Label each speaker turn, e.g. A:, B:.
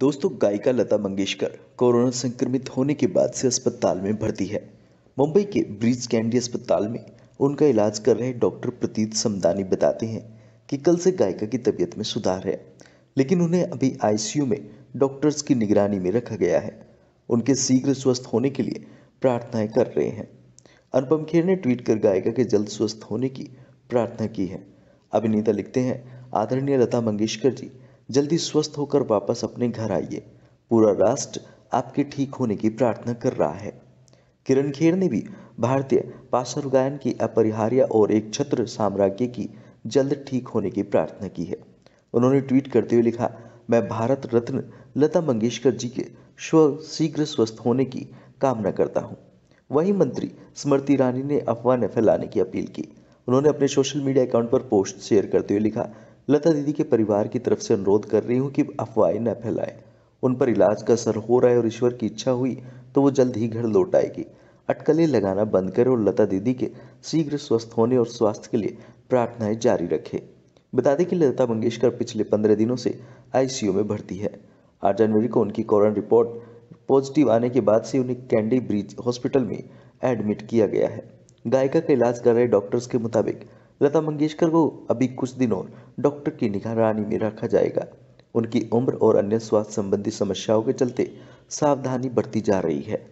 A: दोस्तों गायिका लता मंगेशकर कोरोना संक्रमित होने के बाद से अस्पताल में भर्ती है मुंबई के ब्रिज कैंडी अस्पताल में उनका इलाज कर रहे डॉक्टर प्रतीत समदानी बताते हैं कि कल से गायिका की तबीयत में सुधार है लेकिन उन्हें अभी आईसीयू में डॉक्टर्स की निगरानी में रखा गया है उनके शीघ्र स्वस्थ होने के लिए प्रार्थनाएं कर रहे हैं अनुपम खेर ने ट्वीट कर गायिका के जल्द स्वस्थ होने की प्रार्थना की है अभिनेता लिखते हैं आदरणीय लता मंगेशकर जी जल्दी स्वस्थ होकर वापस अपने घर आइए पूरा राष्ट्र आपके ठीक होने की प्रार्थना कर रहा है किरण खेर ने भी भारतीय गायन की अपरिहार्य और एक छत्र साम्राज्य की जल्द ठीक होने की प्रार्थना की है उन्होंने ट्वीट करते हुए लिखा मैं भारत रत्न लता मंगेशकर जी के स्व शीघ्र स्वस्थ होने की कामना करता हूँ वही मंत्री स्मृति ईरानी ने अफवाह न फैलाने की अपील की उन्होंने अपने सोशल मीडिया अकाउंट पर पोस्ट शेयर करते हुए लिखा लता दीदी के परिवार की तरफ से अनुरोध कर रही हूँ कि अफवाहें न फैलाएं उन पर इलाज का असर हो रहा है और ईश्वर की इच्छा हुई तो वो जल्द ही घर लौट आएगी अटकलें लगाना बंद करें और लता दीदी के शीघ्र स्वस्थ होने और स्वास्थ्य के लिए प्रार्थनाएं जारी रखें बता दें कि लता मंगेशकर पिछले पंद्रह दिनों से आईसीयू में भर्ती है आठ जनवरी को उनकी कोरोना रिपोर्ट पॉजिटिव आने के बाद से उन्हें कैंडी ब्रिज हॉस्पिटल में एडमिट किया गया है गायिका का इलाज कर रहे डॉक्टर्स के मुताबिक लता मंगेशकर को अभी कुछ दिनों डॉक्टर की निगरानी में रखा जाएगा उनकी उम्र और अन्य स्वास्थ्य संबंधी समस्याओं के चलते सावधानी बरती जा रही है